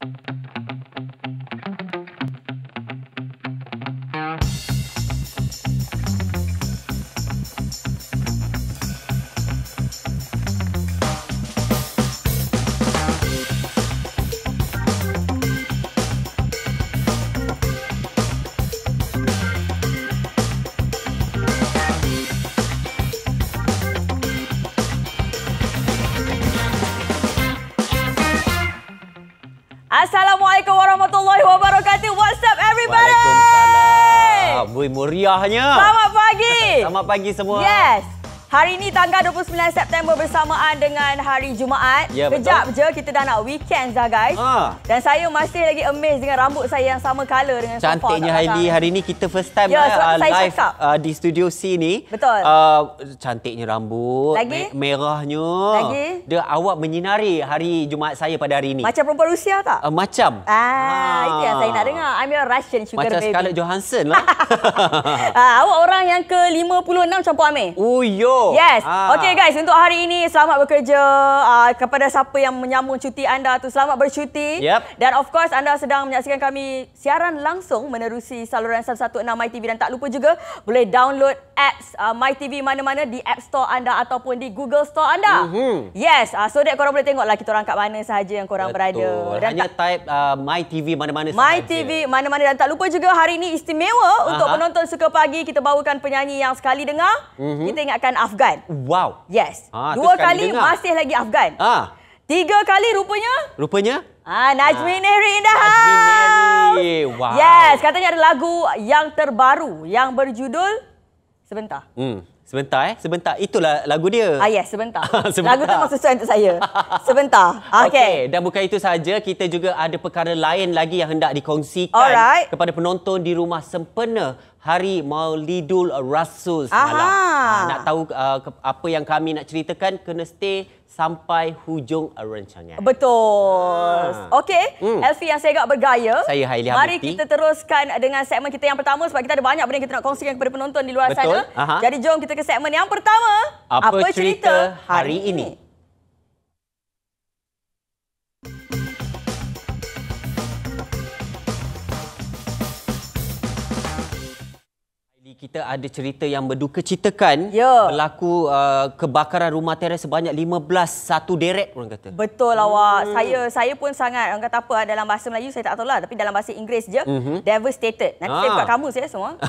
Thank you. meriahnya. Selamat pagi. Selamat pagi semua. Yes. Hari ini tanggal 29 September bersamaan dengan hari Jumaat. Ya, Kejap je kita dah nak weekend dah guys. Ha. Dan saya masih lagi amazed dengan rambut saya yang sama color dengan Cantiknya sofa. Cantiknya Haili. Hari ini kita first time ya, uh, live uh, di studio C ni. Betul. Uh, cantiknya rambut. Lagi? merahnya. Lagi? Dia awak menyinari hari Jumaat saya pada hari ini. Macam perempuan Rusia tak? Uh, macam. Ah, ha. Itu yang saya nak dengar. I'm your Russian sugar macam baby. Macam Scarlett Johansson lah. uh, awak orang yang ke-56 campur Amir. yo. Oh. Yes. Ah. Okay guys, untuk hari ini selamat bekerja uh, kepada siapa yang menyambung cuti anda tu selamat bercuti. Yep. Dan of course anda sedang menyaksikan kami siaran langsung menerusi saluran 116 MyTV dan tak lupa juga boleh download apps uh, MyTV mana-mana di App Store anda ataupun di Google Store anda. Mm-hmm. Yes. Uh, so that korang boleh tengoklah kita orang kat mana sahaja yang korang Betul. berada. Dan Hanya ta- type uh, MyTV mana-mana sahaja. MyTV mana-mana dan tak lupa juga hari ini istimewa Aha. untuk penonton suka pagi kita bawakan penyanyi yang sekali dengar. Mm-hmm. Kita ingatkan Afghan. Wow. Yes. Ah, Dua kali dengar. masih lagi Afghan. Ah. Tiga kali rupanya. Rupanya. Ah, Najmi ah. Nehri in the house. Najmi Nehri. Wow. Yes. Katanya ada lagu yang terbaru yang berjudul Sebentar. Hmm. Sebentar eh. Sebentar. Itulah lagu dia. Ah, yes. Sebentar. Ah, sebentar. Lagu tu maksud saya untuk saya. Sebentar. Okay. okay. Dan bukan itu saja, Kita juga ada perkara lain lagi yang hendak dikongsikan. Alright. Kepada penonton di rumah sempena. Hari Maulidul Rasul semalam. Aha. Ha, nak tahu uh, apa yang kami nak ceritakan, kena stay sampai hujung rancangan. Betul. Ha. Okey, hmm. Elfi yang saya agak bergaya. Saya Haili Hamiti. Mari kita teruskan dengan segmen kita yang pertama sebab kita ada banyak benda yang kita nak kongsikan kepada penonton di luar Betul. sana. Aha. Jadi jom kita ke segmen yang pertama. Apa, apa cerita, cerita hari ini? ini? kita ada cerita yang berduka citakan ya. berlaku uh, kebakaran rumah teres sebanyak 15 satu deret orang kata. Betul awak. Hmm. Saya saya pun sangat orang kata apa dalam bahasa Melayu saya tak tahulah tapi dalam bahasa Inggeris je mm-hmm. devastated. Nanti ah. saya buka kamus ya semua.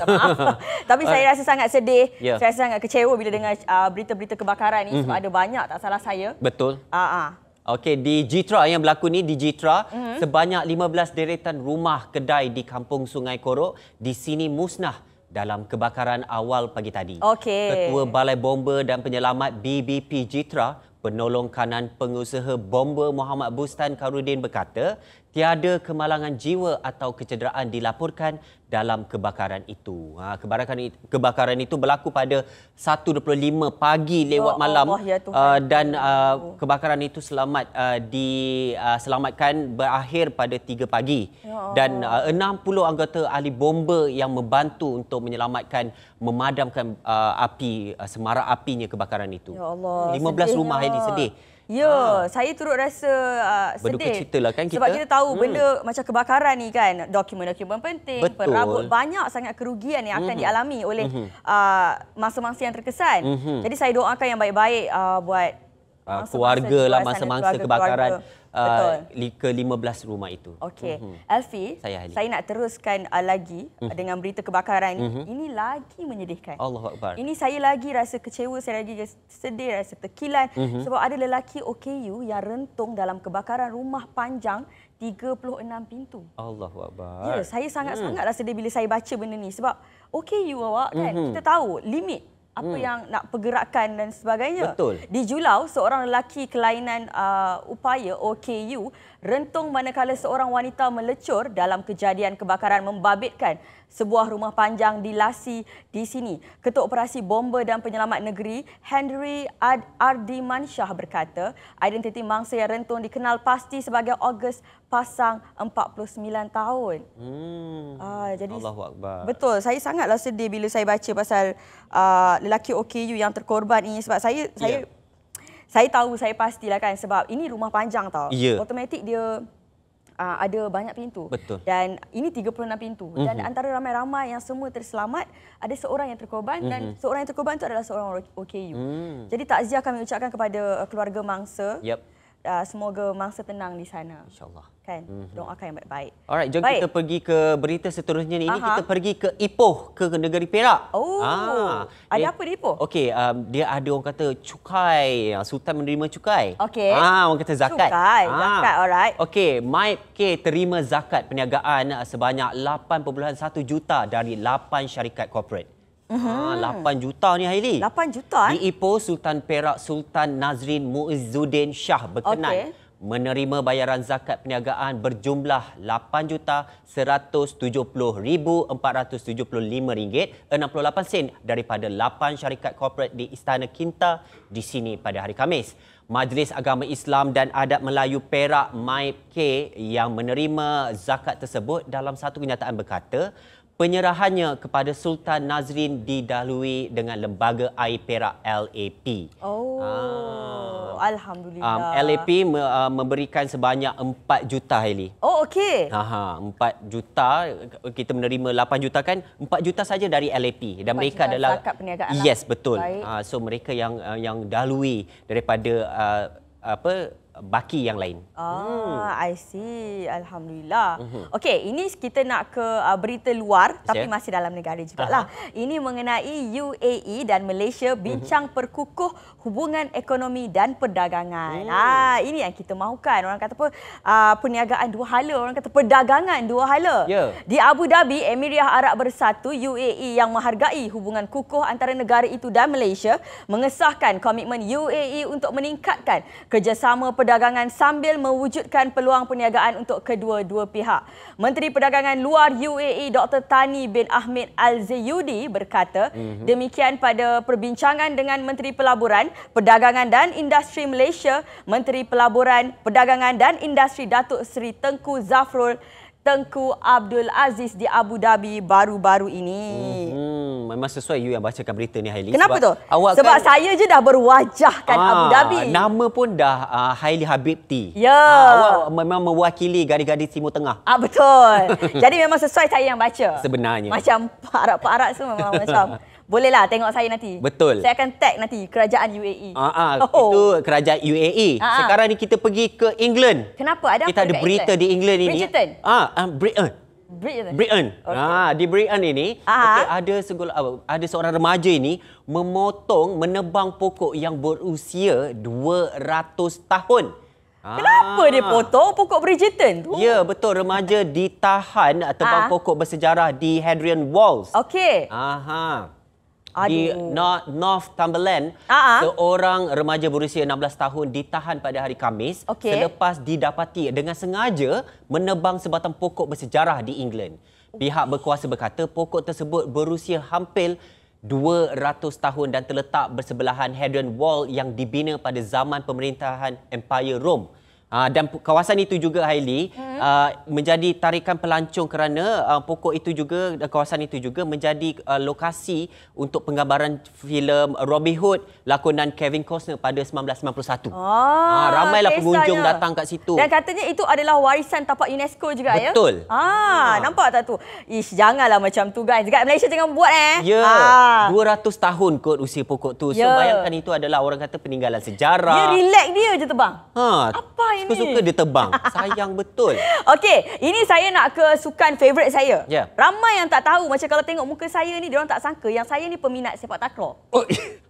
tapi saya rasa sangat sedih. Ya. Saya rasa sangat kecewa bila dengar uh, berita-berita kebakaran ni mm-hmm. sebab mhm. ada banyak tak salah saya. Betul. Ah uh-huh. Okey di Jitra yang berlaku ni di Jitra mm-hmm. sebanyak 15 deretan rumah kedai di Kampung Sungai Korok di sini musnah dalam kebakaran awal pagi tadi. Okay. Ketua Balai Bomba dan Penyelamat BBP Jitra, penolong kanan pengusaha bomba Muhammad Bustan Karudin berkata, tiada kemalangan jiwa atau kecederaan dilaporkan dalam kebakaran itu. Ha, kebakaran itu, kebakaran itu berlaku pada 1.25 pagi lewat oh, Allah, malam ya uh, dan uh, kebakaran itu selamat uh, diselamatkan uh, berakhir pada 3 pagi ya dan uh, 60 anggota ahli bomba yang membantu untuk menyelamatkan memadamkan uh, api uh, semara apinya kebakaran itu. Ya Allah. 15 sedihnya. rumah yang lah. sedih. Ya, ha. saya turut rasa uh, sedih. Berduka citalah kan kita. Sebab kita tahu hmm. benda macam kebakaran ni kan, dokumen-dokumen penting, Betul. perabot banyak sangat kerugian yang akan mm -hmm. dialami oleh hmm. Ah, masa-masa mm -hmm. uh, yang terkesan. Mm -hmm. Jadi saya doakan yang baik-baik uh, buat uh, keluarga lah masa-masa kebakaran. Keluarga. Betul. Uh, ke 15 rumah itu. Okey. Mm-hmm. Alfi, saya, saya nak teruskan uh, lagi mm-hmm. dengan berita kebakaran ini. Mm-hmm. Ini lagi menyedihkan. Allah Allahuakbar. Ini saya lagi rasa kecewa, saya lagi sedih, rasa terkilan mm-hmm. sebab ada lelaki OKU yang rentung dalam kebakaran rumah panjang 36 pintu. Allah Allahuakbar. Ya, saya sangat-sangat mm. rasa sedih bila saya baca benda ni sebab OKU awak kan mm-hmm. kita tahu limit apa hmm. yang nak pergerakan dan sebagainya. Betul. Di Julau, seorang lelaki kelainan uh, upaya OKU rentung manakala seorang wanita melecur dalam kejadian kebakaran membabitkan sebuah rumah panjang di Lasi di sini. Ketua Operasi Bomba dan Penyelamat Negeri Henry Ardiman Shah berkata, identiti mangsa yang rentung dikenal pasti sebagai August pasang 49 tahun. Hmm. Ah, jadi Allahuakbar. Betul, saya sangatlah sedih bila saya baca pasal uh, lelaki OKU yang terkorban ini sebab saya yeah. saya saya tahu saya pastilah kan sebab ini rumah panjang tau. Yeah. Automatik dia uh, ada banyak pintu. Betul. Dan ini 36 pintu mm-hmm. dan mhm. antara ramai-ramai yang semua terselamat ada seorang yang terkorban mm-hmm. dan mhm. seorang yang terkorban itu adalah seorang OKU. Mm. Jadi takziah kami ucapkan kepada ah, keluarga mangsa. Yep uh, semoga mangsa tenang di sana. InsyaAllah. Kan? Mm-hmm. Doakan yang baik-baik. Alright, jom baik. kita pergi ke berita seterusnya ni. Ini Aha. kita pergi ke Ipoh, ke negeri Perak. Oh, ah. ada apa di Ipoh? Okey, um, dia ada orang kata cukai. Ah, Sultan menerima cukai. Okey. Ah, orang kata zakat. Cukai, ah. zakat. Alright. Okey, Mike K terima zakat perniagaan ah, sebanyak 8.1 juta dari 8 syarikat corporate uh ah, 8 juta ni Haili. 8 juta eh? Di Ipoh Sultan Perak Sultan Nazrin Muizzuddin Shah berkenan okay. menerima bayaran zakat perniagaan berjumlah 8 juta 170,475 ringgit 68 sen daripada 8 syarikat korporat di Istana Kinta di sini pada hari Khamis. Majlis Agama Islam dan Adat Melayu Perak MAIPK yang menerima zakat tersebut dalam satu kenyataan berkata penyerahannya kepada Sultan Nazrin didalui dengan lembaga air perak LAP. Oh, ah. alhamdulillah. Um, LAP uh, ah, memberikan sebanyak 4 juta Haili. Oh, okey. Ha, 4 juta kita menerima 8 juta kan? 4 juta saja dari LAP dan mereka adalah zakat perniagaan. Lah. Yes, betul. Uh, so mereka yang uh, yang dalui daripada uh, apa baki yang lain. Ah, hmm. I see. Alhamdulillah. Mhm. Okey, ini kita nak ke uh, berita luar tapi masih dalam negara juga lah. Ini mengenai UAE dan Malaysia mhm. bincang perkukuh hubungan ekonomi dan perdagangan. Hmm. Ah, ini yang kita mahukan. Orang kata apa? Uh, perniagaan dua hala, orang kata perdagangan dua hala. Yeah. Di Abu Dhabi, Emiriah Arab Bersatu UAE yang menghargai hubungan kukuh antara negara itu dan Malaysia mengesahkan komitmen UAE untuk meningkatkan kerjasama perdagangan sambil mewujudkan peluang perniagaan untuk kedua-dua pihak. Menteri Perdagangan Luar UAE Dr. Tani bin Ahmed Al-Zayudi berkata, mm-hmm. demikian pada perbincangan dengan Menteri Pelaburan, Perdagangan dan Industri Malaysia, Menteri Pelaburan, Perdagangan dan Industri Datuk Seri Tengku Zafrul Tengku Abdul Aziz di Abu Dhabi baru-baru ini. Hmm, memang sesuai you yang bacakan berita ni Haili. Kenapa sebab tu? Awak sebab kan... saya je dah berwajahkan ah, Abu Dhabi. Nama pun dah uh, Haili Habibti. Ya. Ah, awak memang mewakili gadis-gadis Timur Tengah. Ah betul. Jadi memang sesuai saya yang baca. Sebenarnya. Macam parak arak semua macam Bolehlah tengok saya nanti. Betul. Saya akan tag nanti kerajaan UAE. Ah, ah oh. itu kerajaan UAE. Ah, ah. Sekarang ni kita pergi ke England. Kenapa? Ada kita ada berita England? di England ini. Ah, ah, Britain. Ah, um, Britain. Britain. Britain. Okay. Ah, di Britain ini, ah. okay, ada segol ah, ada seorang remaja ini memotong menebang pokok yang berusia 200 tahun. Kenapa ah. dia potong pokok Bridgerton tu? Ya, betul. Remaja ditahan tebang ah. pokok bersejarah di Hadrian Walls. Okey. Aha. Aduh. di Northumberland uh ah, -huh. Ah. seorang remaja berusia 16 tahun ditahan pada hari Kamis okay. selepas didapati dengan sengaja menebang sebatang pokok bersejarah di England. Pihak berkuasa berkata pokok tersebut berusia hampir 200 tahun dan terletak bersebelahan Hadrian Wall yang dibina pada zaman pemerintahan Empire Rome. Uh, dan kawasan itu juga Haili hmm. uh, menjadi tarikan pelancong kerana uh, pokok itu juga dan kawasan itu juga menjadi uh, lokasi untuk penggambaran filem Robin Hood lakonan Kevin Costner pada 1991. Ah, uh, ramailah kesanya. pengunjung datang kat situ. Dan katanya itu adalah warisan tapak UNESCO juga Betul. ya. Betul. Ah, ha. nampak tak tu? Ish, janganlah macam tu guys. Dekat Malaysia jangan buat eh. Ya. Yeah. 200 tahun kot usia pokok tu. So ya. bayangkan itu adalah orang kata peninggalan sejarah. Dia relax dia je tu bang. Ha. Apa suka-suka dia tebang. Sayang betul. Okey, ini saya nak ke sukan favorite saya. Yeah. Ramai yang tak tahu macam kalau tengok muka saya ni dia orang tak sangka yang saya ni peminat sepak takraw. Oh,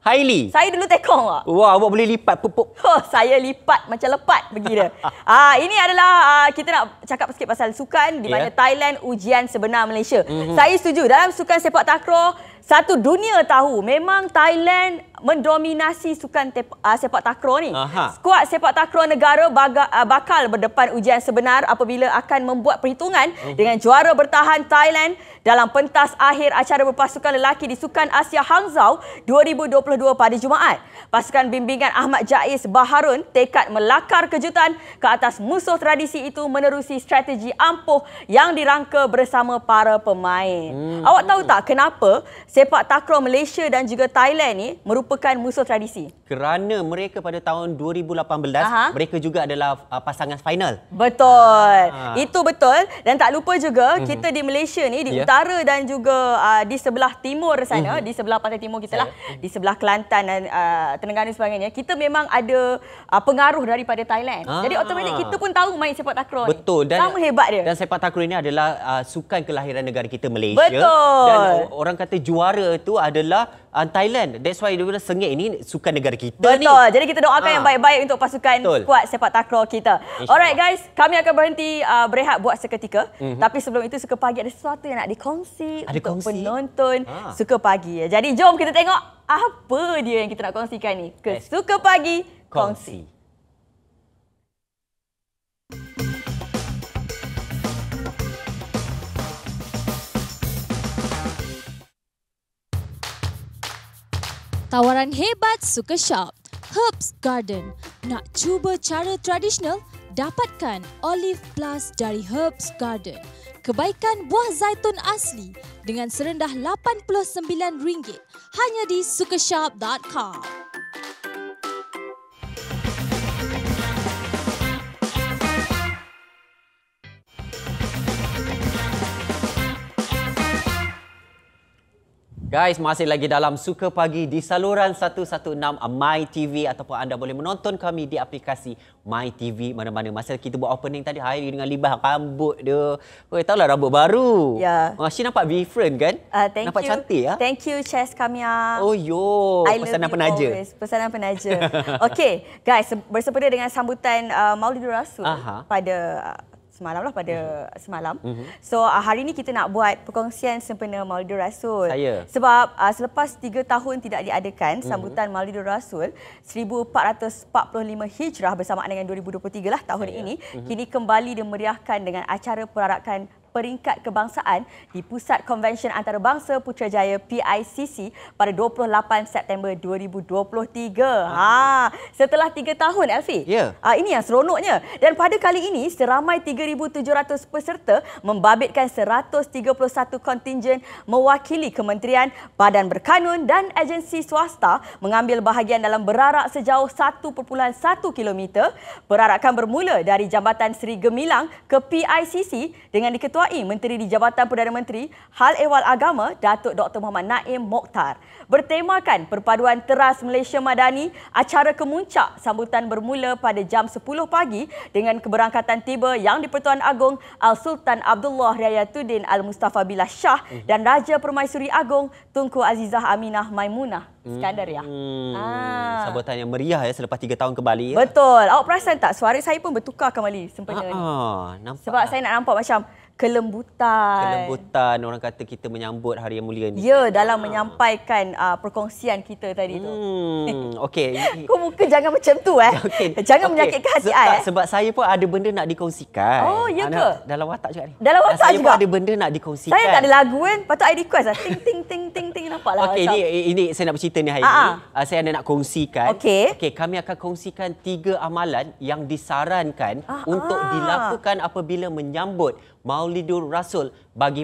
highly. Saya dulu tekong ah. Wah, awak boleh lipat pupuk. Oh, saya lipat macam lepat pergi dia. ah, ini adalah ah, kita nak cakap sikit pasal sukan di ya. mana yeah. Thailand ujian sebenar Malaysia. Mm-hmm. Saya setuju dalam sukan sepak takraw satu dunia tahu memang Thailand mendominasi sukan tep, uh, ah, sepak takraw ni. Skuad sepak takraw negara baga, uh, bakal berdepan ujian sebenar apabila akan membuat perhitungan uh-huh. dengan juara bertahan Thailand dalam pentas akhir acara berpasukan lelaki di Sukan Asia Hangzhou 2022 pada Jumaat. Pasukan bimbingan Ahmad Jais Baharun tekad melakar kejutan ke atas musuh tradisi itu menerusi strategi ampuh yang dirangka bersama para pemain. uh Awak tahu tak kenapa sepak takraw Malaysia dan juga Thailand ni merupakan musuh tradisi. Kerana mereka pada tahun 2018, Aha. mereka juga adalah uh, pasangan final. Betul. Ha. Itu betul. Dan tak lupa juga, mm-hmm. kita di Malaysia ni, di yeah. utara dan juga uh, di sebelah timur sana, mm-hmm. di sebelah pantai timur kita lah, mm di sebelah Kelantan dan uh, Terengganu sebagainya, kita memang ada uh, pengaruh daripada Thailand. Ha. Jadi, otomatik kita pun tahu main sepak takraw ni. Betul. Dan, Sama hebat dia. Dan sepak takraw ni adalah uh, sukan kelahiran negara kita, Malaysia. Betul. Dan orang kata jual juara tu adalah uh, Thailand. That's why dia bilang sengit ini suka negara kita Betul. ni. Betul. Jadi kita doakan ha. yang baik-baik untuk pasukan kuat sepak takraw kita. Insya Alright guys, kami akan berhenti uh, berehat buat seketika. Mm-hmm. Tapi sebelum itu suka pagi ada sesuatu yang nak dikongsi ada untuk kongsi? penonton ha. suka pagi. Jadi jom kita tengok apa dia yang kita nak kongsikan ni. Ke suka pagi kongsi. kongsi. Tawaran hebat suka shop. Herbs Garden. Nak cuba cara tradisional? Dapatkan Olive Plus dari Herbs Garden. Kebaikan buah zaitun asli dengan serendah RM89 hanya di sukashop.com. Guys, masih lagi dalam Suka Pagi di saluran 116 uh, My TV ataupun anda boleh menonton kami di aplikasi My TV mana-mana. Masa kita buat opening tadi, hari dengan libah rambut dia. Weh, lah rambut baru. Ya. Yeah. Oh, masih nampak different kan? Uh, thank nampak you. cantik ya? Thank you, Chess Kamia. Oh, yo. I Pesanan penaja. Always. Pesanan penaja. okay, guys, bersempena dengan sambutan uh, Maulidur Rasul Aha. pada uh, semalam lah pada mm-hmm. semalam. Mm-hmm. So uh, hari ni kita nak buat perkongsian sempena Maulidur Rasul. Saya. Sebab uh, selepas 3 tahun tidak diadakan mhm. sambutan mm-hmm. Maulidur Rasul 1445 Hijrah bersamaan dengan 2023 lah tahun Saya. ini, mm-hmm. kini kembali dimeriahkan dengan acara perarakan peringkat kebangsaan di Pusat Konvensyen Antarabangsa Putrajaya PICC pada 28 September 2023. Ha, setelah tiga tahun Elfi. Yeah. Ha, ini yang seronoknya. Dan pada kali ini seramai 3700 peserta membabitkan 131 kontingen mewakili kementerian, badan berkanun dan agensi swasta mengambil bahagian dalam berarak sejauh 1.1 km. Berarakan bermula dari Jambatan Seri Gemilang ke PICC dengan diketua difai Menteri di Jabatan Perdana Menteri Hal Ehwal Agama Datuk Dr. Muhammad Naim Mokhtar bertemakan Perpaduan Teras Malaysia Madani acara kemuncak sambutan bermula pada jam 10 pagi dengan keberangkatan tiba yang di-Pertuan Agong Al-Sultan Abdullah Riayatuddin Al-Mustafa Billah Shah hmm. dan Raja Permaisuri Agong Tunku Azizah Aminah Maimunah Skandar ya. Hmm. Ah. Sambutan yang meriah ya selepas 3 tahun kembali. Ya. Betul. Awak perasan tak suara saya pun bertukar kembali sempena ah, ni. Nampak Sebab lah. saya nak nampak macam kelembutan. Kelembutan orang kata kita menyambut hari yang mulia ni. Ya, dalam ha. menyampaikan uh, perkongsian kita tadi hmm, tu. Okey. Kau muka jangan macam tu eh. Okay. Jangan okay. menyakitkan hati saya. eh. Sebab saya pun ada benda nak dikongsikan. Oh, ya ah, ke? Dalam watak juga ni. Dalam watak ah, saya juga. Saya ada benda nak dikongsikan. Saya tak ada lagu kan. Eh. Patut I request lah. Ting, ting, ting, ting, ting. Nampaklah. Okey, ini, ini saya nak bercerita ni hari Ha-ha. ini. saya ada nak kongsikan. Okey. Okay, kami akan kongsikan tiga amalan yang disarankan Ha-ha. untuk dilakukan apabila menyambut Maulidur Rasul bagi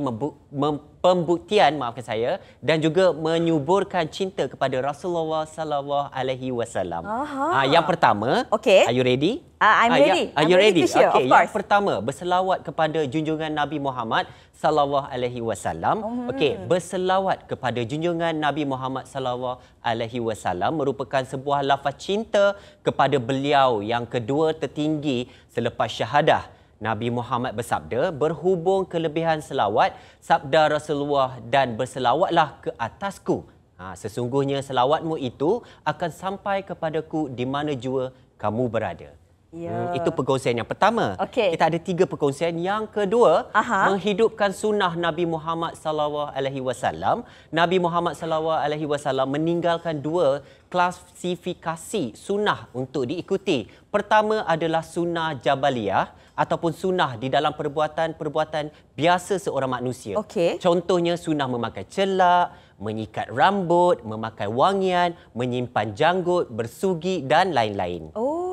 pembuktian maafkan saya dan juga menyuburkan cinta kepada Rasulullah sallallahu alaihi wasallam. Ah, yang pertama, okay. are you ready? Uh, I'm ah, ya, ready. Uh, ya, are I'm you ready? ready okay, yang pertama, berselawat kepada junjungan Nabi Muhammad sallallahu alaihi wasallam. Hmm. Okey, berselawat kepada junjungan Nabi Muhammad sallallahu alaihi wasallam merupakan sebuah lafaz cinta kepada beliau yang kedua tertinggi selepas syahadah. Nabi Muhammad bersabda, berhubung kelebihan selawat, sabda Rasulullah dan berselawatlah ke atasku. Ha, sesungguhnya selawatmu itu akan sampai kepadaku di mana jua kamu berada. Ya. Hmm, itu perkongsian yang pertama. Okay. Kita ada tiga perkongsian. Yang kedua, Aha. menghidupkan sunnah Nabi Muhammad sallallahu alaihi wasallam. Nabi Muhammad sallallahu alaihi wasallam meninggalkan dua klasifikasi sunnah untuk diikuti. Pertama adalah sunnah jabaliyah ataupun sunnah di dalam perbuatan-perbuatan biasa seorang manusia. Okay. Contohnya sunnah memakai celak, menyikat rambut, memakai wangian, menyimpan janggut, bersugi dan lain-lain. Oh.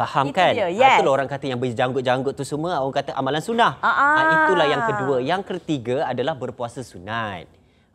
Faham itu kan? Dia. Ah, yes. Itulah orang kata yang berjanggut-janggut tu semua orang kata amalan sunnah. Uh-uh. Itulah yang kedua. Yang ketiga adalah berpuasa sunat.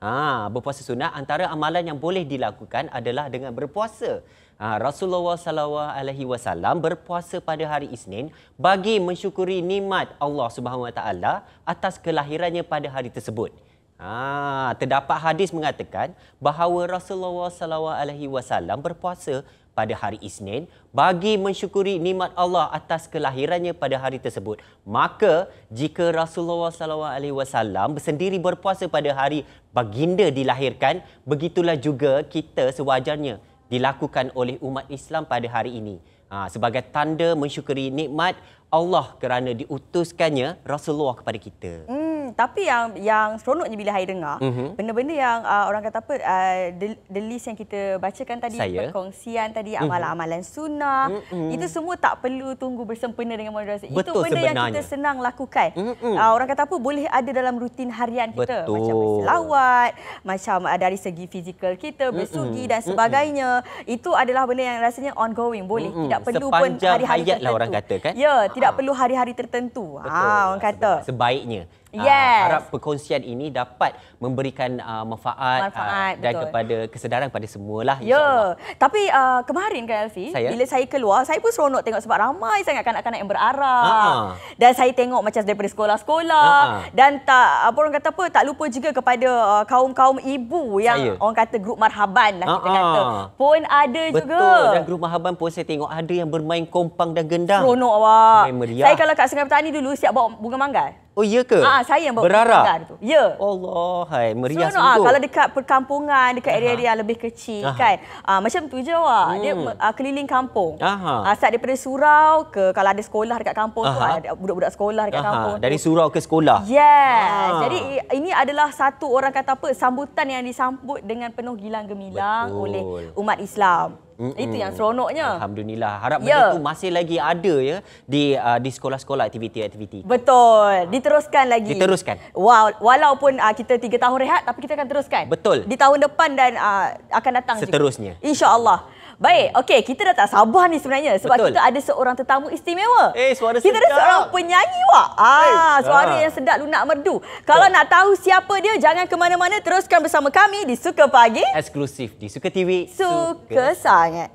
Ha, berpuasa sunat antara amalan yang boleh dilakukan adalah dengan berpuasa. Ha, Rasulullah SAW berpuasa pada hari Isnin bagi mensyukuri nikmat Allah Subhanahu wa taala atas kelahirannya pada hari tersebut. Ha, terdapat hadis mengatakan bahawa Rasulullah SAW berpuasa pada hari Isnin bagi mensyukuri nikmat Allah atas kelahirannya pada hari tersebut. Maka jika Rasulullah sallallahu alaihi wasallam bersendiri berpuasa pada hari baginda dilahirkan, begitulah juga kita sewajarnya dilakukan oleh umat Islam pada hari ini. Ha, sebagai tanda mensyukuri nikmat Allah kerana diutuskannya Rasulullah kepada kita. Hmm. Hmm, tapi yang yang seronoknya bila saya dengar mm-hmm. yang uh, orang kata apa uh, the, the list yang kita bacakan tadi saya. perkongsian tadi mm-hmm. amalan-amalan sunnah mm-hmm. itu semua tak perlu tunggu bersempena dengan moderasi itu benda sebenarnya. yang kita senang lakukan mm-hmm. uh, orang kata apa boleh ada dalam rutin harian kita Betul. macam berselawat macam uh, dari segi fizikal kita bersugi mm-hmm. dan mhm. sebagainya mm-hmm. itu adalah benda yang rasanya ongoing boleh mm-hmm. tidak perlu Sepanjang pun hari-hari hayat tertentu lah orang kata kan ya tidak perlu hari-hari tertentu Betul. ha orang kata sebaiknya Ah, yes. uh, harap perkongsian ini dapat memberikan uh, manfaat, ah, manfaat uh, dan betul. kepada kesedaran pada semua lah. Ya. Tapi uh, kemarin kan Alfi bila saya keluar saya pun seronok tengok sebab ramai sangat kanak-kanak yang berarah. Uh-huh. Dan saya tengok macam daripada sekolah-sekolah uh-huh. dan tak apa orang kata apa tak lupa juga kepada uh, kaum-kaum ibu yang saya. orang kata grup marhaban lah uh-huh. kita kata. Pun ada betul. juga. Betul dan grup marhaban pun saya tengok ada yang bermain kompang dan gendang. Seronok awak. Saya kalau kat Sungai Petani dulu siap bawa bunga manggar. Oh iya ke? Ah saya yang berara tu. Ya. Allah hai meriah So, no, ah, kalau dekat perkampungan dekat area-area yang lebih kecil Aha. kan. Ah macam tu je awak. Hmm. Dia ah, keliling kampung. Aha. Ah start daripada surau ke kalau ada sekolah dekat kampung Aha. tu ah, ada budak-budak sekolah dekat Aha. kampung. Tu. Dari surau ke sekolah. Yes. Aha. Jadi ini adalah satu orang kata apa sambutan yang disambut dengan penuh gilang gemilang Betul. oleh umat Islam. Mm-mm. Itu yang seronoknya. Alhamdulillah. Harap ya. benda tu masih lagi ada ya di uh, di sekolah-sekolah aktiviti-aktiviti. Betul. Ah. Diteruskan lagi. Diteruskan. Wow, walaupun uh, kita tiga tahun rehat tapi kita akan teruskan. Betul. Di tahun depan dan uh, akan datang Seterusnya. juga. Seterusnya. Insya-Allah. Baik, hmm. okey kita dah tak sabar ni sebenarnya sebab Betul. kita ada seorang tetamu istimewa. Eh, suara kita sedap. Kita ada seorang penyanyi wak. Ah, hey. Eh, suara ah. yang sedap lunak merdu. Kalau nak tahu siapa dia, jangan ke mana-mana teruskan bersama kami di Suka Pagi. Eksklusif di Suka TV. Suka, Suka. sangat.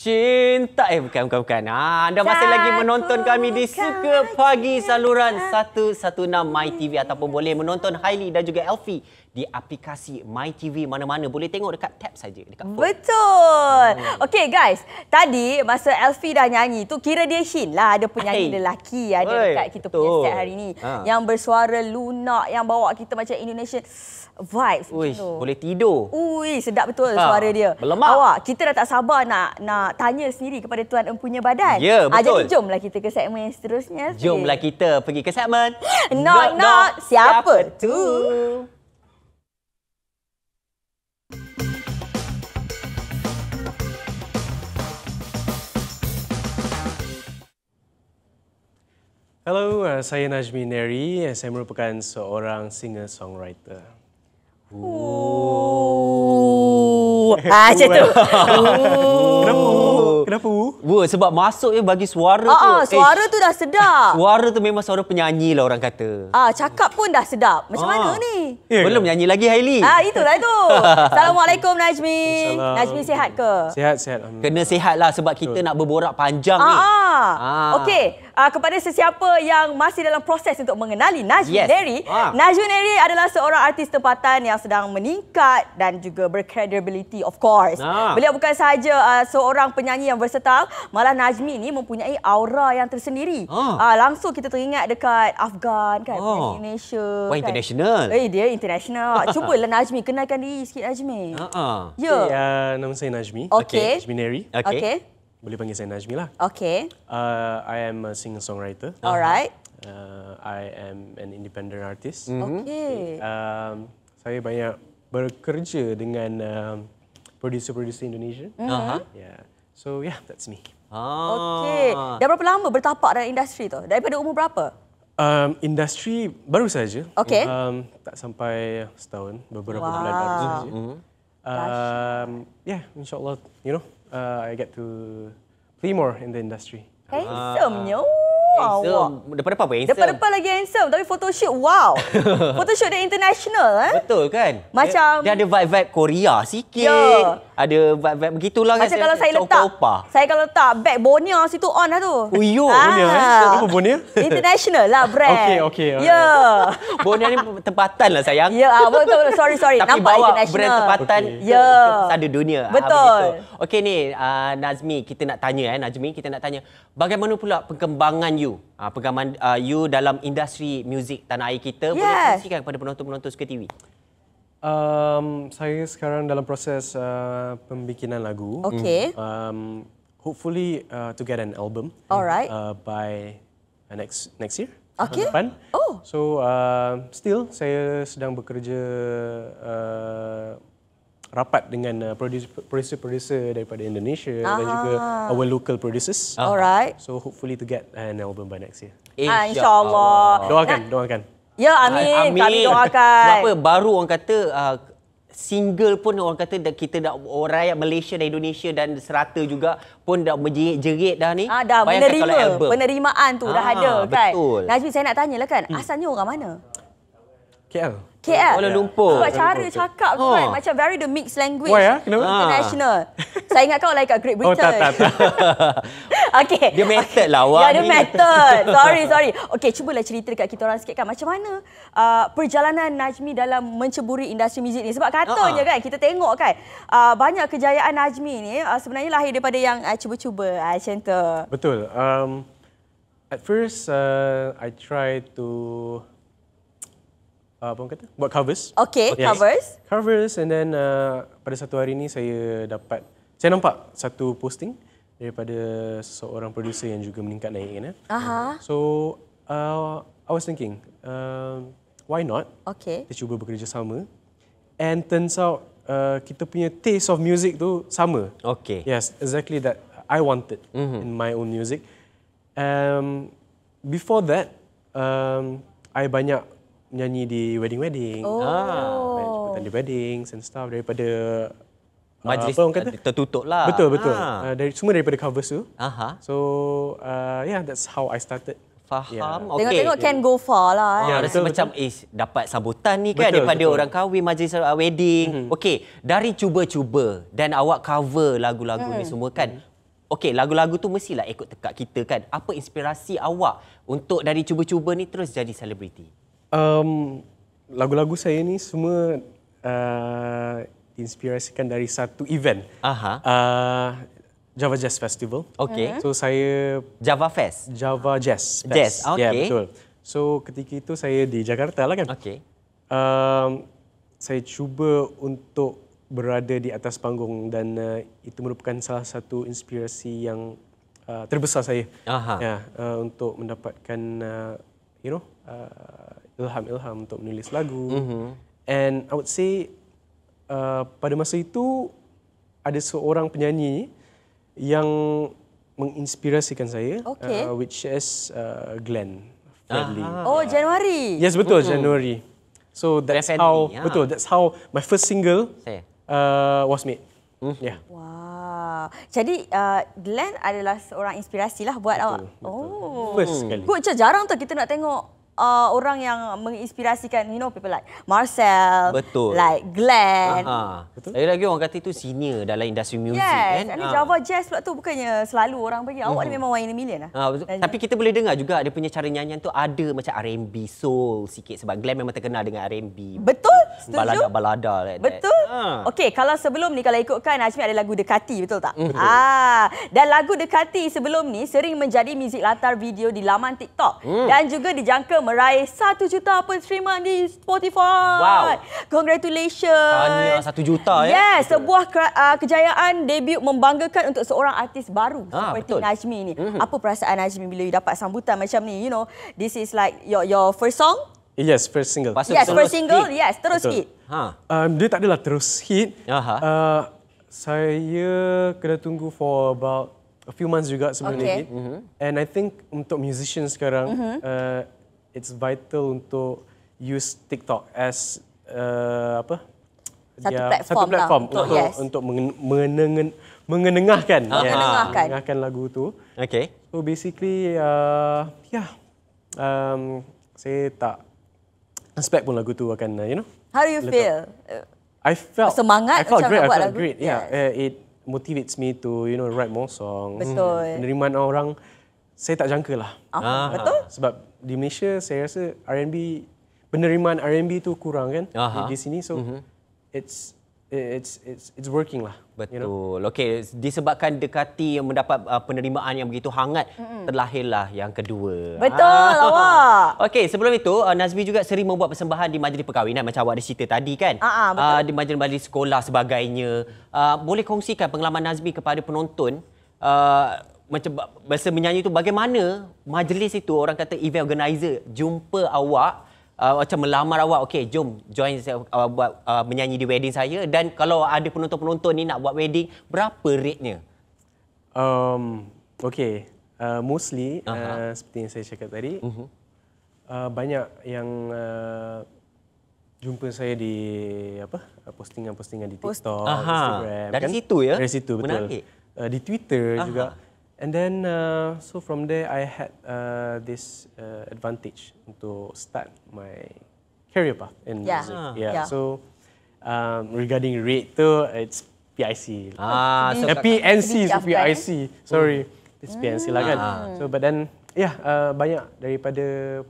Cinta eh bukan bukan bukan. Ha anda masih lagi menonton kami di Suka Pagi saluran 116 My TV ataupun boleh menonton Haili dan juga Elfi di aplikasi MyTV mana-mana. Boleh tengok dekat tab saja. Dekat Betul. Hmm. Okay guys, tadi masa Elfie dah nyanyi tu kira dia Shin lah ada penyanyi hey. lelaki ada hey. dekat kita Betul. punya set hari ni. Ha. Yang bersuara lunak, yang bawa kita macam Indonesian vibes Uish, tu. Boleh tidur. Ui, sedap betul ha, suara dia. Berlemak. Awak, kita dah tak sabar nak nak tanya sendiri kepada Tuan Empunya Badan. Ya, yeah, betul. Ha, jadi jomlah kita ke segmen yang seterusnya. Jomlah kita pergi ke segmen. Knock, knock. knock. Siapa, siapa tu? tu? Hello, uh, saya Najmi Neri. Eh, saya merupakan seorang singer-songwriter. Ooh. Ah, macam tu. Kenapa? Kenapa Bu sebab masuk ya bagi suara Aa, ah, tu. Ah, eh, suara eh, tu dah sedap. Suara tu memang suara penyanyi lah orang kata. Ah, cakap pun dah sedap. Macam Aa. Ah. mana ni? Yeah. Ya. Belum nyanyi lagi Haili. Ah, itulah itu. Assalamualaikum Najmi. Najmi sihat ke? Sihat, sihat. Kena sihat lah sebab kita Betul. nak berborak panjang Aa. Ah, ni. Ah. Okey uh, kepada sesiapa yang masih dalam proses untuk mengenali Najmi yes. Neri. Ah. Najun Neri adalah seorang artis tempatan yang sedang meningkat dan juga berkredibiliti of course. Ah. Beliau bukan sahaja uh, seorang penyanyi yang versatile, malah Najmi ni mempunyai aura yang tersendiri. Ah. Uh, langsung kita teringat dekat Afghan kan, oh. Indonesia. Wah, kan? international. Eh, dia international. Cuba lah Najmi, kenalkan diri sikit Najmi. Ha uh-uh. Ya. Yeah. Uh, nama saya Najmi. Okay. okay. Najmi Neri. Okay. okay. Boleh panggil saya Najmi lah. Okay. Uh, I am a singer-songwriter. Alright. Uh-huh. Uh, I am an independent artist. Mm-hmm. Uh-huh. Okay. Uh, saya banyak bekerja dengan uh, producer-producer Indonesia. Mm-hmm. Uh-huh. Yeah. So yeah, that's me. Ah. Okay. Dah berapa lama bertapak dalam industri tu? pada umur berapa? Um, industri baru saja. Okay. Um, tak sampai setahun. Beberapa wow. bulan baru saja. Mm-hmm. Um, yeah, insyaAllah, you know, uh, I get to play more in the industry. Hey, uh, handsome. Depan-depan apa handsome? Depan-depan lagi handsome. Tapi photoshoot, wow. photoshoot dia international. Eh? Betul kan? Macam... Dia, dia ada vibe-vibe Korea sikit. Yeah. Ada vibe-vibe begitulah. Kan? Macam kan, kalau saya, saya letak... Opa. Saya kalau letak bag Bonia situ on lah tu. Oh, yo. Ah. Bonia. Eh? Apa Bonia? international lah brand. Okay, okay. Ya. Yeah. Bonia ni tempatan lah sayang. Ya, yeah, betul, betul. Sorry, sorry. Tapi Nampak bawa international. brand tempatan. Okay. Ya. Yeah. Ada dunia. Ah, betul. Ha, okay ni, uh, Nazmi. Kita nak tanya eh. Nazmi, kita nak tanya. Bagaimana pula perkembangan you uh, ah, pengalaman uh, ah, you dalam industri muzik tanah air kita yes. boleh kongsikan kepada penonton-penonton Suka TV? Um, saya sekarang dalam proses uh, pembikinan lagu. Okay. Mm. Um, hopefully uh, to get an album. Alright. Uh, by uh, next next year. Okay. Depan. Oh. So uh, still saya sedang bekerja uh, rapat dengan uh, producer-producer uh, daripada Indonesia Aha. dan juga our local producers. Ah. Alright. So hopefully to get an album by next year. Eh, ah, InsyaAllah. Insya Allah. Doakan, doakan. Ya, amin. amin. Kami doakan. Sebab apa, baru orang kata uh, single pun orang kata dah kita dah orang Malaysia dan Indonesia dan serata juga pun dah menjerit-jerit dah ni. Ah, dah Bayangkan menerima penerimaan tu ah, dah ada betul. kan. Betul. Najib saya nak tanyalah kan, hmm. asalnya orang mana? KL. KL. Kuala Lumpur. Sebab cara cakap tu oh. kan macam very the mixed language. Why oh, ya? Kenapa? Ah. International. Saya ingat kau lah kat Great Britain. Oh, tak, tak, tak. okay. Dia method lah awak Ya, dia method. Sorry, sorry. Okay, cubalah cerita dekat kita orang sikit kan. Macam mana uh, perjalanan Najmi dalam menceburi industri muzik ni? Sebab katanya ah. kan, kita tengok kan, uh, banyak kejayaan Najmi ni uh, sebenarnya lahir daripada yang cuba-cuba uh, macam tu. Betul. Um, at first, I try to uh, apa orang kata? Buat covers. Okay, okay. covers. Covers and then uh, pada satu hari ni saya dapat, saya nampak satu posting daripada seorang producer yang juga meningkat naik kan. Eh. Aha. So, uh, I was thinking, uh, why not? Okay. Kita cuba bekerjasama. And turns out, uh, kita punya taste of music tu sama. Okay. Yes, exactly that I wanted mm-hmm. in my own music. Um, before that, um, I banyak nyanyi di wedding-wedding. Oh. Ha, jemputan di weddings and stuff daripada ah, Majlis uh, kata? tertutup lah. Betul, betul. Ha. Uh, dari, semua daripada cover tu. Aha. So, uh, yeah, that's how I started. Faham. Yeah. Okay. Tengok-tengok can go far lah. Ya, yeah, rasa betul, macam betul. Eh, dapat sambutan ni kan betul, daripada betul. orang kahwin, majlis uh, wedding. Mm-hmm. Okey, dari cuba-cuba dan awak cover lagu-lagu mm. ni mm-hmm. semua kan. Okey, lagu-lagu tu mestilah ikut tekak kita kan. Apa inspirasi awak untuk dari cuba-cuba ni terus jadi selebriti? Um, lagu-lagu saya ni semua uh, inspirasikan dari satu event. Aha. Uh, Java Jazz Festival. Okay. So saya Java Fest. Java Jazz. Fest. Jazz. Ya, okay. Yeah, betul. So ketika itu saya di Jakarta lah kan. Okay. Um, saya cuba untuk berada di atas panggung dan uh, itu merupakan salah satu inspirasi yang uh, terbesar saya. Aha. Ya, yeah, uh, untuk mendapatkan uh, you know uh, ilham-ilham untuk menulis lagu. Mm-hmm. And I would say uh, pada masa itu ada seorang penyanyi yang menginspirasikan saya okay. uh, which is uh, Glenn Fredly. Ah. Oh, Januari. Yes, betul, mm-hmm. Januari. So that's FNB, how ya. betul, that's how my first single uh, was made. Mm. Yeah. Wow. Jadi uh, Glenn adalah seorang inspirasi lah buat betul, awak. Betul. Oh. First sekali. Kut jarang tu kita nak tengok uh, orang yang menginspirasikan you know people like Marcel betul like Glenn ha betul lagi lagi orang kata itu senior dalam industri yes. music kan ha ah. yes Java Jazz pula tu bukannya selalu orang pergi. awak ni mhm. memang wine million lah ah, tapi kita boleh dengar juga dia punya cara nyanyian tu ada macam R&B soul sikit sebab Glenn memang terkenal dengan R&B betul balada-balada like betul that. Ah. Ha. Okay, kalau sebelum ni kalau ikutkan Hashmi ada lagu Dekati betul tak? Mhm. ah, dan lagu Dekati sebelum ni sering menjadi muzik latar video di laman TikTok hmm. dan juga dijangka meraih 1 juta penstreaman di Spotify. Wow. Congratulations. Tahniah 1 juta ya. Yes, betul. sebuah ke- uh, kejayaan debut membanggakan untuk seorang artis baru ha, seperti betul. Najmi ni. Mm-hmm. Apa perasaan Najmi bila you dapat sambutan macam ni? You know, this is like your your first song? Yes, first single. Pasal yes, first single. Hit. Yes, terus betul. hit. Ha. Um, dia tak adalah terus hit. Aha. Uh, saya kena tunggu for about a few months juga sebelum okay. ni. Mm-hmm. And I think untuk musician sekarang mm-hmm it's vital untuk use TikTok as uh, apa? Satu ya, platform, satu lah platform lah. untuk yes. untuk menengen, mengenengahkan, uh-huh. mengenengahkan, mengenengahkan lagu tu. Okay. So basically, uh, yeah. um, saya tak expect pun lagu tu akan, uh, you know. How do you letak. feel? I felt semangat. I felt great. I felt great. Yeah. yeah, eh, it motivates me to you know write more song. Betul. Hmm. Penerimaan orang saya tak jangka lah. Ah, ah, Betul? Sebab di Malaysia saya rasa R&B penerimaan R&B tu kurang kan Aha. Di, di sini so mm-hmm. it's it's it's it's working lah betul you know? okey disebabkan dekati yang mendapat uh, penerimaan yang begitu hangat mm-hmm. terlahirlah yang kedua betul ah. awak Okay, sebelum itu uh, Nazmi juga sering membuat persembahan di majlis perkahwinan macam awak ada cerita tadi kan uh-huh, betul. Uh, di majlis-majlis sekolah sebagainya uh, boleh kongsikan pengalaman Nazmi kepada penonton uh, macam masa menyanyi tu bagaimana majlis itu orang kata event organizer jumpa awak uh, macam melamar awak okey jom join saya uh, buat uh, menyanyi di wedding saya dan kalau ada penonton-penonton ni nak buat wedding berapa ratenya um okey uh, mostly uh, seperti yang saya cakap tadi uh-huh. uh, banyak yang uh, jumpa saya di apa uh, postingan-postingan di TikTok, Post- Instagram. Dari kan? situ ya. Dari situ betul. Uh, di Twitter Aha. juga. And then, uh, so from there, I had uh, this uh, advantage to start my career path in yeah. music. Ah. Yeah. yeah. So, um, regarding rate tu, it's PIC. Ah, oh, so uh, PNC, is PIC. Sorry, hmm. it's PNC lah kan. Mm. So, but then, yeah, uh, banyak daripada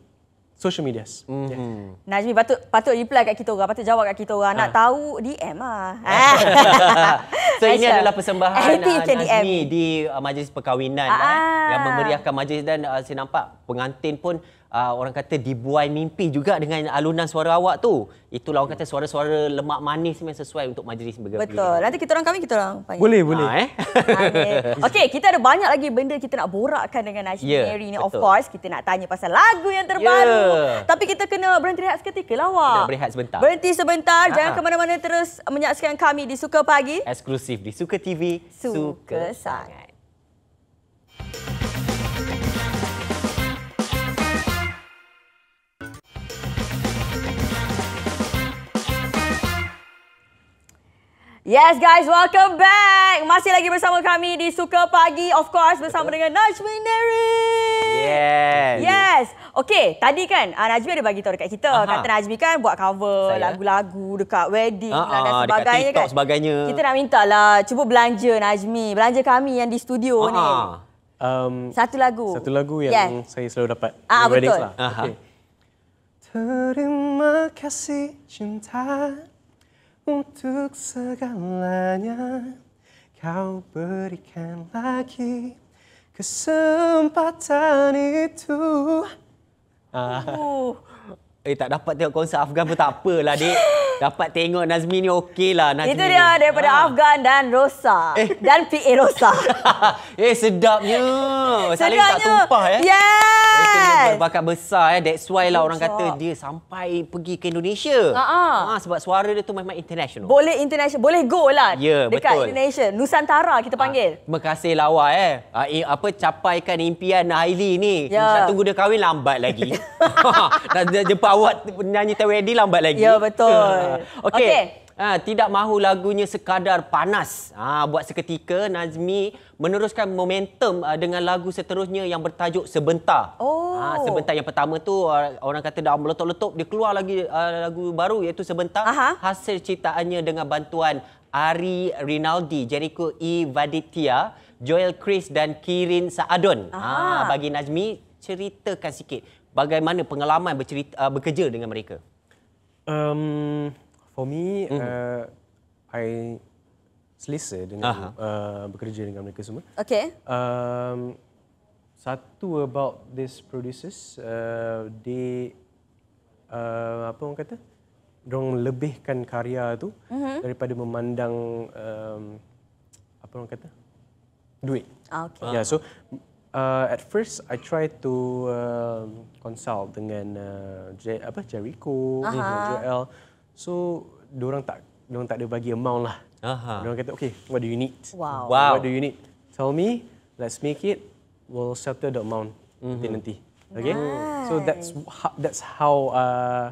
social media. Mm-hmm. Yeah. Najmi patut patut reply kat kita orang, patut jawab kat kita orang. Nak ha. tahu DM lah. ah. so ini Aisyah. adalah persembahan eh, ah, Najmi di uh, majlis perkahwinan ah. eh, yang ah. memeriahkan majlis dan uh, saya nampak pengantin pun uh, orang kata dibuai mimpi juga dengan alunan suara awak tu. Itulah orang kata suara-suara lemak manis yang sesuai untuk majlis bergabung. Betul. Nanti kita orang kami kita orang panggil. Boleh, boleh. Ha, eh? Ah, Okey, kita ada banyak lagi benda kita nak borakkan dengan Najib yeah, Mary ni. Of course, kita nak tanya pasal lagu yang terbaru. Yeah. Tapi kita kena berhenti rehat seketika lah awak. Kita berehat sebentar. Berhenti sebentar. Ha. Jangan ke mana-mana terus menyaksikan kami di Suka Pagi. Eksklusif di Suka TV. Suka, Suka sangat. Yes guys, welcome back. Masih lagi bersama kami di Suka Pagi. Of course, bersama Hello. dengan Najmi Neri. Yes. Yes. Okay, tadi kan uh, Najmi ada bagi tahu dekat kita. Aha. Kata Najmi kan buat cover lagu-lagu dekat wedding Aha, dan ah, sebagainya dekat kan. sebagainya. Kita nak minta lah, cuba belanja Najmi. Belanja kami yang di studio Aha. ni. Um, satu lagu. Satu lagu yang yes. saya selalu dapat. Ah, betul. Lah. Okay. Terima kasih cinta. untuk segalanya kau berikan lagi kesempatan itu. Ah. Uh. uh. Eh tak dapat tengok konsert Afgan pun tak apalah dik. Dapat tengok Nazmi ni okeylah Nazmi. Itu dia ni. daripada ha. Afgan dan Rosa eh. dan PA Rosa. eh sedapnya. Saling tak tumpah ya. Yes. Eh, itu memang berbakat besar ya. Eh. That's why lah oh, orang kata dia sampai pergi ke Indonesia. Ha ah. Ha, sebab suara dia tu memang international. Boleh international, boleh go lah. Ya, dekat betul. Indonesia, Nusantara kita ah, panggil. Ha. Terima kasih lawa eh. Ha, eh. apa capaikan impian Aili ni. Ya. Tak tunggu dia kahwin lambat lagi. Dah jumpa awak nyanyi time wedding lambat lagi. Ya betul. Okey. Okay. Ha, tidak mahu lagunya sekadar panas. Ha, buat seketika Nazmi meneruskan momentum uh, dengan lagu seterusnya yang bertajuk Sebentar. Ha, oh. Ha, sebentar yang pertama tu ha, orang kata dah meletup-letup dia keluar lagi uh, lagu baru iaitu Sebentar Aha. hasil ciptaannya dengan bantuan Ari Rinaldi, Jericho E. Vaditya, Joel Chris dan Kirin Saadon. Ha, bagi Najmi, ceritakan sikit bagaimana pengalaman bercerita, uh, bekerja dengan mereka? Um, for me, mm-hmm. uh, I selesa dengan uh, bekerja dengan mereka semua. Okay. Um, satu about this producers, uh, they uh, apa orang kata? Dong lebihkan karya tu mm-hmm. daripada memandang um, apa orang kata? Duit. Ah, okay. Yeah, so uh, at first I try to uh, consult dengan uh, Jer- apa Jericho, uh-huh. Joel. So orang tak orang tak ada bagi amount lah. Uh-huh. Diorang kata, okay, what do you need? Wow. wow. What do you need? Tell me, let's make it. We'll settle the amount mm-hmm. nanti. Okay. Nice. So that's that's how uh,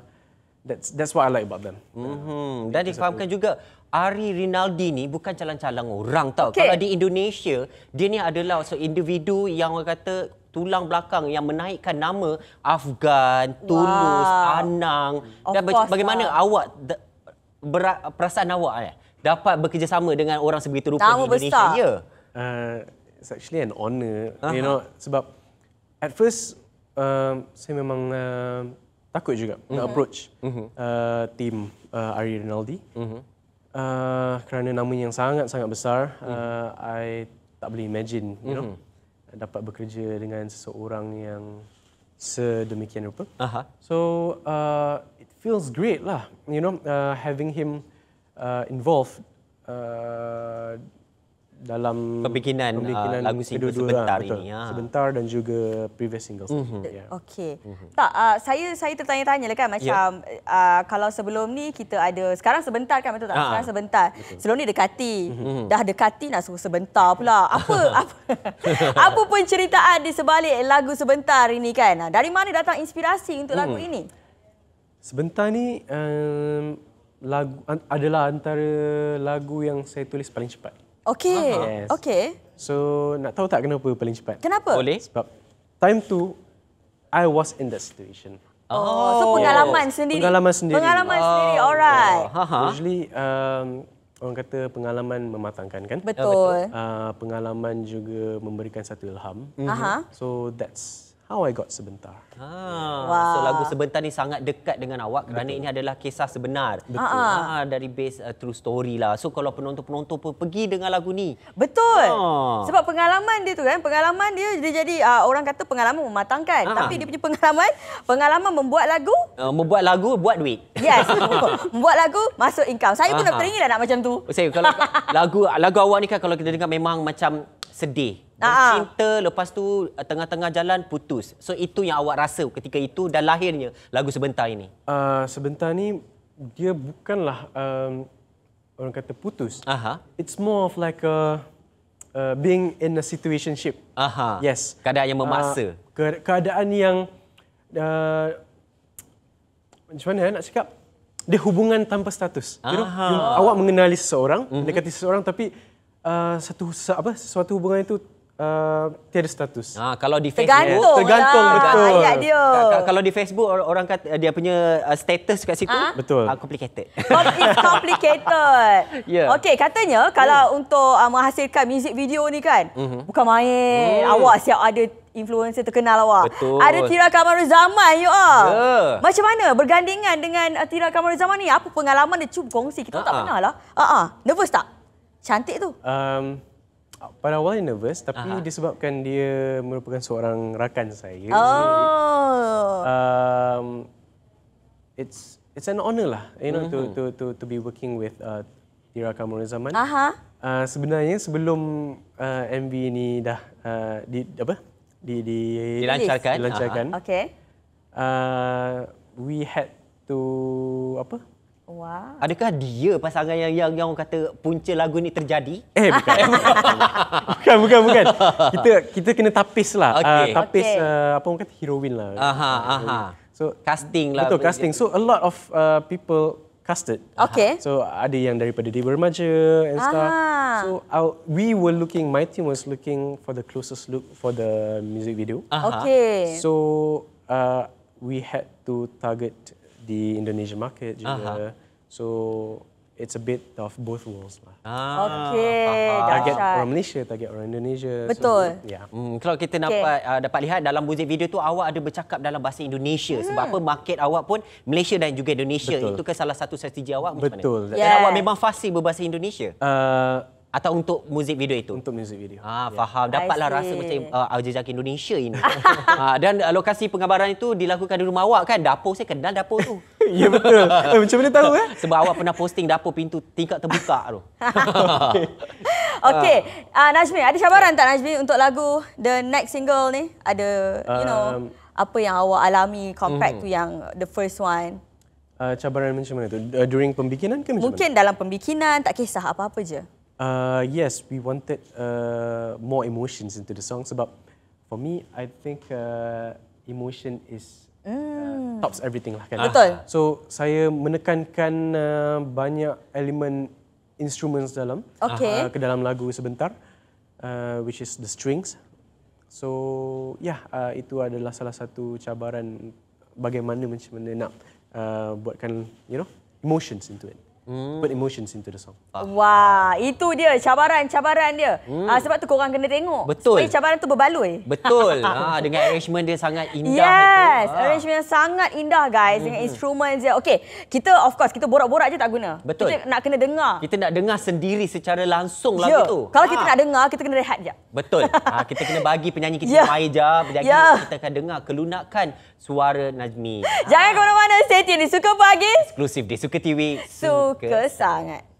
that's that's what I like about them. Mm-hmm. Dan difahamkan juga Ari Rinaldi ni bukan calon-calon orang tau. Okay. Kalau di Indonesia, dia ni adalah so individu yang orang kata tulang belakang yang menaikkan nama Afgan, Tulus, wow. Anang. Of Dan course, bagaimana lah. awak ber, perasaan awak eh dapat bekerjasama dengan orang sebegitu rupa nama di Indonesia? Besar. Ya. Uh, it's actually an honor, uh-huh. you know, sebab at first uh, saya memang uh, takut juga mm-hmm. nak approach mm-hmm. uh, team uh, Ari Rinaldi. Mm-hmm uh, kerana nama yang sangat-sangat besar uh, I tak boleh imagine you mm-hmm. know hmm. dapat bekerja dengan seseorang yang sedemikian rupa aha so uh, it feels great lah you know uh, having him uh, involved uh, dalam pembikinan, uh, lagu single lah. sebentar lah. ini ya. sebentar dan juga previous single. mm -hmm. yeah. okey mm -hmm. tak uh, saya saya tertanya-tanya lah kan ya. macam yeah. uh, kalau sebelum ni kita ada sekarang sebentar kan betul tak ha. sekarang sebentar betul. sebelum ni dekati mm -hmm. dah dekati nak suruh sebentar pula apa apa apa pun ceritaan di sebalik lagu sebentar ini kan dari mana datang inspirasi untuk mm. lagu ini sebentar ni um, lagu adalah antara lagu yang saya tulis paling cepat Okay. Yes. Okay. So nak tahu tak kenapa paling cepat? Kenapa? Boleh. Sebab time tu I was in that situation. Oh, oh. so pengalaman sendiri. Pengalaman sendiri. Pengalaman oh. sendiri. Alright. Oh. Usually um, orang kata pengalaman mematangkan kan? Betul. Uh, pengalaman juga memberikan satu ilham. Mm-hmm. So that's How I Got Sebentar. Ah, wow. So lagu Sebentar ni sangat dekat dengan awak kerana ini adalah kisah sebenar. Betul. Ah, ah. ah, dari base uh, true story lah. So kalau penonton-penonton pun pergi dengan lagu ni. Betul. Ah. Sebab pengalaman dia tu kan, pengalaman dia dia jadi uh, orang kata pengalaman mematangkan. Ah. Tapi dia punya pengalaman, pengalaman membuat lagu. Uh, membuat lagu, buat duit. Yes. membuat lagu, masuk income. Saya pun ah. nak teringin lah nak macam tu. Saya kalau lagu, lagu awak ni kan kalau kita dengar memang macam sedih. Ah, ah. Cinta lepas tu eh, tengah-tengah jalan putus. So itu yang awak rasa ketika itu dan lahirnya lagu sebentar ini. Uh, sebentar ni dia bukanlah um, orang kata putus. Aha. It's more of like a uh, being in a situationship. Aha. Yes. Keadaan yang memaksa. Uh, ke- keadaan yang uh, macam mana eh, nak cakap? Dia hubungan tanpa status. You know, you, awak mengenali seseorang, mhm. mendekati mm-hmm. seseorang tapi uh, satu apa sesuatu hubungan itu Uh, tiada status. Ha, kalau di Facebook tergantung, lah. tergantung betul. Ayat dia. Ka- kalau di Facebook orang kata dia punya eh, status kat situ uh betul. Uh, complicated. It's complicated. yeah. Okay katanya kalau yeah. untuk uh, menghasilkan music video ni kan mm-hmm. bukan main. Mm. Awak siap ada influencer terkenal awak. Betul. Ada Tira Kamaru Zaman you all. Yeah. Macam mana bergandingan dengan uh, Tira Kamaru Zaman ni? Apa pengalaman dia cuba kongsi? Kita uh-huh. tak pernah lah. Uh-huh. Nervous tak? Cantik tu. Um, pada awalnya nervous tapi Aha. disebabkan dia merupakan seorang rakan saya. Oh. Um it's it's an honor lah you know mm-hmm. to to to to be working with uh Tira Kamrul Zaman. Uh, sebenarnya sebelum uh, MV ini dah uh, di apa? Di di dilancarkan. Dilancarkan. Okay. Uh, we had to apa? Wow. Adakah dia pasangan yang yang yang kata punca lagu ni terjadi? Eh bukan. bukan bukan bukan. Kita kita kena tapis lah. Okay. Uh, ah, tapis okay. uh, ah, apa orang kata heroin lah. Aha ah, aha. So casting lah. Betul casting. Dia. So a lot of uh, people casted. Okay. So ada yang daripada Dewa Remaja and aha. stuff. So uh, we were looking my team was looking for the closest look for the music video. Aha. Okay. So uh, we had to target di Indonesia market juga. Aha. So it's a bit of both worlds lah. Ah, okay. Aha. Target orang Malaysia, target orang Indonesia. Betul. So, yeah. Hmm, kalau kita okay. dapat uh, ah, dapat lihat dalam muzik video tu awak ada bercakap dalam bahasa Indonesia hmm. sebab apa market awak pun Malaysia dan juga Indonesia. Itu ke kan salah satu strategi awak macam Betul. Betul. Yeah. Awak memang fasih berbahasa Indonesia. Uh, atau untuk muzik video itu untuk muzik video ha ah, ya. faham dapatlah rasa macam uh, Aljazak Indonesia ini ah, dan uh, lokasi pengabaran itu dilakukan di rumah awak kan dapur saya kenal dapur tu ya betul eh, macam mana tahu eh sebab awak pernah posting dapur pintu tingkat terbuka tu okey uh, Najmi ada cabaran tak Najmi untuk lagu the next single ni ada you know um, apa yang awak alami compact mm-hmm. tu yang the first one uh, cabaran macam mana tu uh, during pembikinan ke macam mungkin mana? dalam pembikinan tak kisah apa-apa je Uh, yes, we wanted uh, more emotions into the songs. But for me, I think uh, emotion is uh, ah. tops everything lah kan. Betul. Ah. So saya menekankan uh, banyak elemen instruments dalam okay. uh, ke dalam lagu sebentar, uh, which is the strings. So yeah, uh, itu adalah salah satu cabaran bagaimana macam mana nak uh, buatkan you know emotions into it. Hmm. Put emotions into the song. Ah. Wah, itu dia cabaran-cabaran dia. Hmm. Uh, sebab tu korang kena tengok. Betul. Sebab cabaran tu berbaloi. Betul. ha, dengan arrangement dia sangat indah. Yes, itu. arrangement yang sangat indah guys. Hmm. Dengan instrumen dia. Okay, kita of course, kita borak-borak je tak guna. Betul. Kita nak kena dengar. Kita nak dengar sendiri secara langsung yeah. lagu ya. tu. Kalau ha. kita nak dengar, kita kena rehat je. Betul. ha, kita kena bagi penyanyi kita yeah. main je. Jadi yeah. kita akan dengar kelunakan suara Najmi. Jangan ha. ke mana-mana, stay tuned di Suka Pagi. Eksklusif di Suka TV. Suka suka sangat.